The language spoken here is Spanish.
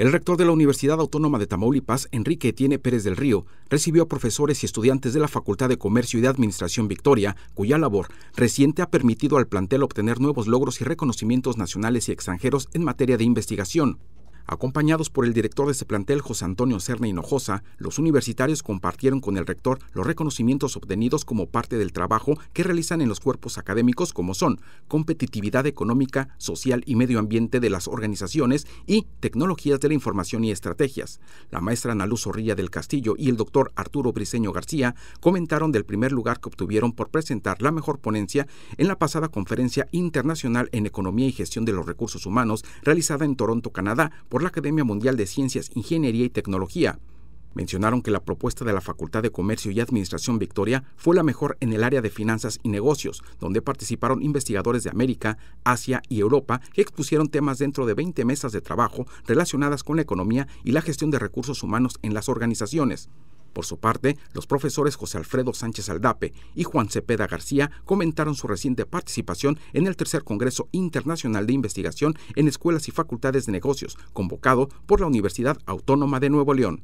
El rector de la Universidad Autónoma de Tamaulipas, Enrique Etienne Pérez del Río, recibió a profesores y estudiantes de la Facultad de Comercio y de Administración Victoria, cuya labor reciente ha permitido al plantel obtener nuevos logros y reconocimientos nacionales y extranjeros en materia de investigación. Acompañados por el director de ese plantel, José Antonio Cerna Hinojosa, los universitarios compartieron con el rector los reconocimientos obtenidos como parte del trabajo que realizan en los cuerpos académicos como son competitividad económica, social y medio ambiente de las organizaciones y tecnologías de la información y estrategias. La maestra Ana Luz Zorrilla del Castillo y el doctor Arturo Briseño García comentaron del primer lugar que obtuvieron por presentar la mejor ponencia en la pasada conferencia internacional en economía y gestión de los recursos humanos realizada en Toronto, Canadá, por la Academia Mundial de Ciencias, Ingeniería y Tecnología. Mencionaron que la propuesta de la Facultad de Comercio y Administración Victoria fue la mejor en el área de finanzas y negocios, donde participaron investigadores de América, Asia y Europa que expusieron temas dentro de 20 mesas de trabajo relacionadas con la economía y la gestión de recursos humanos en las organizaciones. Por su parte, los profesores José Alfredo Sánchez Aldape y Juan Cepeda García comentaron su reciente participación en el tercer Congreso Internacional de Investigación en Escuelas y Facultades de Negocios, convocado por la Universidad Autónoma de Nuevo León.